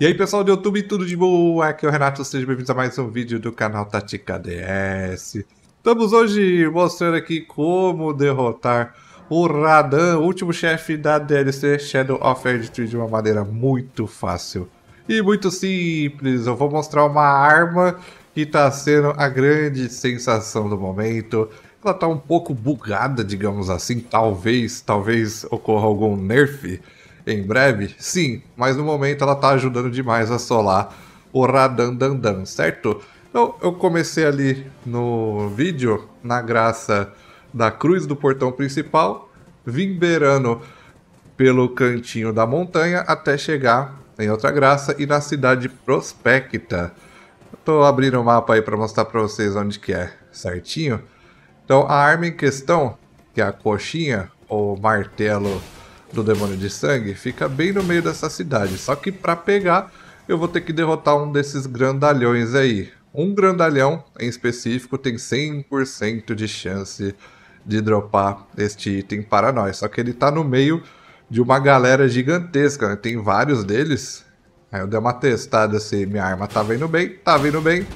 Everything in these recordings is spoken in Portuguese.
E aí, pessoal do YouTube, tudo de boa? Aqui é o Renato, sejam bem-vindos a mais um vídeo do canal Tatica DS. Estamos hoje mostrando aqui como derrotar o Radan, último chefe da DLC Shadow of Edge de uma maneira muito fácil e muito simples. Eu vou mostrar uma arma que está sendo a grande sensação do momento. Ela está um pouco bugada, digamos assim, talvez, talvez ocorra algum nerf, em breve? Sim, mas no momento ela está ajudando demais a solar o Radandandan, certo? Então eu comecei ali no vídeo, na graça da cruz do portão principal, vim beirando pelo cantinho da montanha até chegar em outra graça e na cidade Prospecta. Estou abrindo o mapa aí para mostrar para vocês onde que é certinho. Então a arma em questão, que é a coxinha ou martelo do demônio de sangue fica bem no meio dessa cidade. Só que para pegar, eu vou ter que derrotar um desses grandalhões aí. Um grandalhão em específico tem 100% de chance de dropar este item para nós. Só que ele está no meio de uma galera gigantesca, né? tem vários deles. Aí eu dei uma testada se minha arma estava tá indo bem, Está indo bem.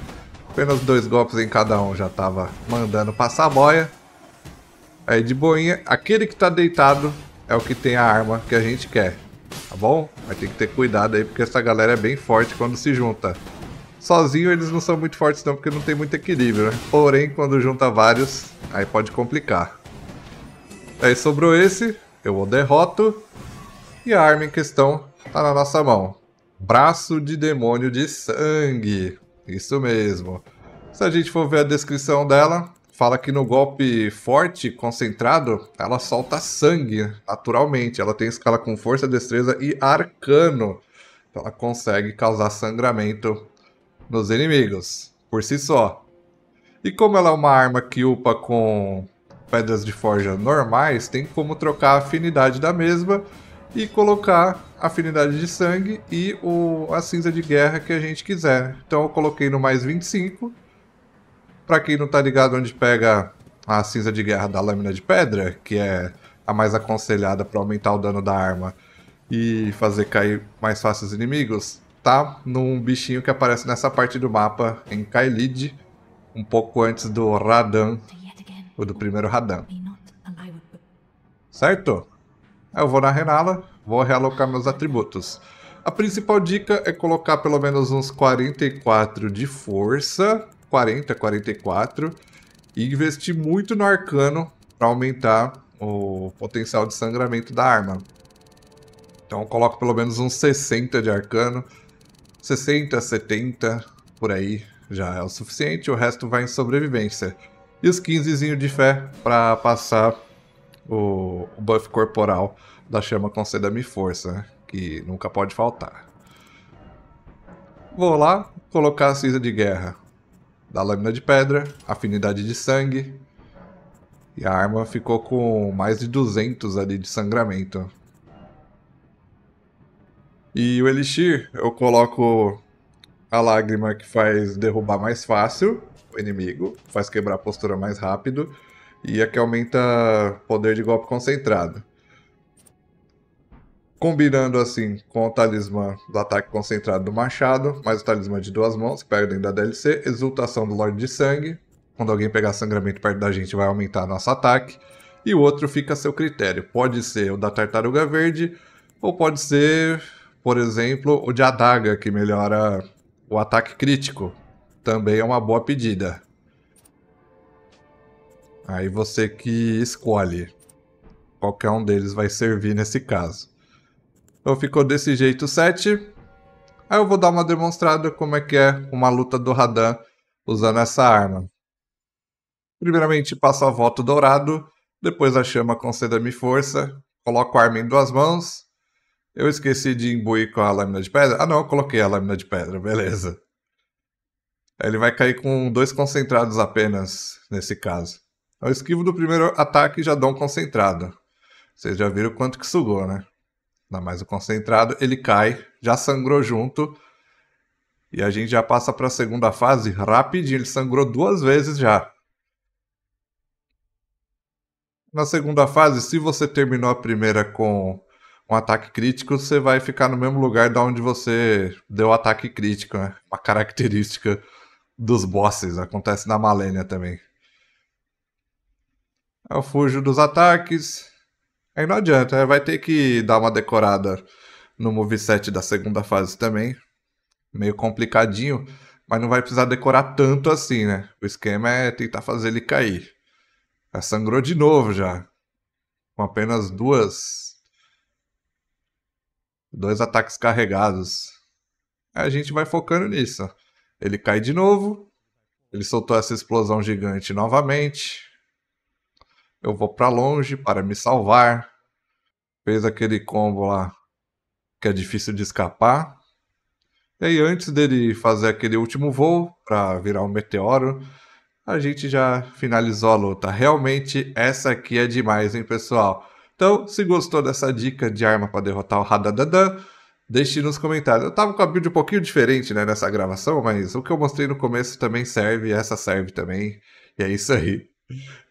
Apenas dois golpes em cada um já estava mandando passar a boia. Aí de boinha, aquele que está deitado é o que tem a arma que a gente quer, tá bom? Mas tem que ter cuidado aí porque essa galera é bem forte quando se junta. Sozinho eles não são muito fortes não, porque não tem muito equilíbrio, né? Porém, quando junta vários, aí pode complicar. Aí é, sobrou esse, eu o derroto. E a arma em questão tá na nossa mão. Braço de demônio de sangue. Isso mesmo. Se a gente for ver a descrição dela, fala que no golpe forte, concentrado, ela solta sangue naturalmente. Ela tem escala com força, destreza e arcano. Então ela consegue causar sangramento nos inimigos, por si só. E como ela é uma arma que upa com pedras de forja normais, tem como trocar a afinidade da mesma e colocar a afinidade de sangue e o, a cinza de guerra que a gente quiser. Então eu coloquei no mais 25 para quem não tá ligado onde pega a cinza de guerra da lâmina de pedra, que é a mais aconselhada para aumentar o dano da arma e fazer cair mais fácil os inimigos, tá num bichinho que aparece nessa parte do mapa em Kaelid, um pouco antes do Radan, ou do primeiro Radan. Certo? Eu vou na Renala, vou realocar meus atributos. A principal dica é colocar pelo menos uns 44 de força 40, 44 e investir muito no arcano para aumentar o potencial de sangramento da arma. Então coloco pelo menos uns 60 de arcano, 60, 70 por aí já é o suficiente, o resto vai em sobrevivência. E os 15 de fé para passar o, o buff corporal da chama conceda-me força, que nunca pode faltar. Vou lá colocar a cinza de guerra da lâmina de pedra, afinidade de sangue. E a arma ficou com mais de 200 ali de sangramento. E o elixir, eu coloco a lágrima que faz derrubar mais fácil o inimigo, faz quebrar a postura mais rápido e a que aumenta poder de golpe concentrado combinando assim com o talismã do ataque concentrado do machado, mais o talismã de duas mãos, que pega dentro da DLC, exultação do Lorde de Sangue, quando alguém pegar sangramento perto da gente vai aumentar nosso ataque, e o outro fica a seu critério, pode ser o da Tartaruga Verde, ou pode ser, por exemplo, o de Adaga, que melhora o ataque crítico, também é uma boa pedida. Aí você que escolhe. Qualquer um deles vai servir nesse caso. Então ficou desse jeito 7. Aí eu vou dar uma demonstrada como é que é uma luta do Radan usando essa arma. Primeiramente passo a volta dourado, depois a chama conceda-me força, coloco a arma em duas mãos. Eu esqueci de imbuir com a lâmina de pedra. Ah não, eu coloquei a lâmina de pedra, beleza. Ele vai cair com dois concentrados apenas, nesse caso. Eu esquivo do primeiro ataque e já dou um concentrado. Vocês já viram quanto que sugou, né? Ainda mais o concentrado, ele cai, já sangrou junto. E a gente já passa para a segunda fase rapidinho, ele sangrou duas vezes já. Na segunda fase, se você terminou a primeira com um ataque crítico, você vai ficar no mesmo lugar da onde você deu o ataque crítico, né? Uma característica dos bosses, acontece na Malenia também. Eu fujo dos ataques, Aí não adianta, é, vai ter que dar uma decorada no moveset da segunda fase também. Meio complicadinho, mas não vai precisar decorar tanto assim, né? O esquema é tentar fazer ele cair. Já sangrou de novo já. Com apenas duas. Dois ataques carregados. A gente vai focando nisso. Ele cai de novo. Ele soltou essa explosão gigante novamente eu vou para longe para me salvar. Fez aquele combo lá que é difícil de escapar. E aí, antes dele fazer aquele último voo para virar um meteoro, a gente já finalizou a luta. Realmente, essa aqui é demais, hein, pessoal? Então, se gostou dessa dica de arma para derrotar o Radadadan, deixe nos comentários. Eu tava com a build um pouquinho diferente né, nessa gravação, mas o que eu mostrei no começo também serve, essa serve também. E é isso aí.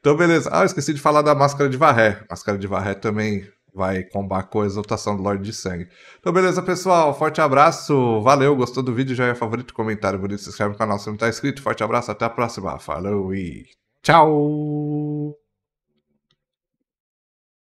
Então, beleza. Ah, esqueci de falar da máscara de varré. Máscara de varré também vai combar com a exaltação do Lorde de Sangue. Então, beleza, pessoal. Forte abraço. Valeu. Gostou do vídeo? Já é favorito, comentário bonito. Se inscreve no canal se não está inscrito. Forte abraço. Até a próxima. Falou e tchau.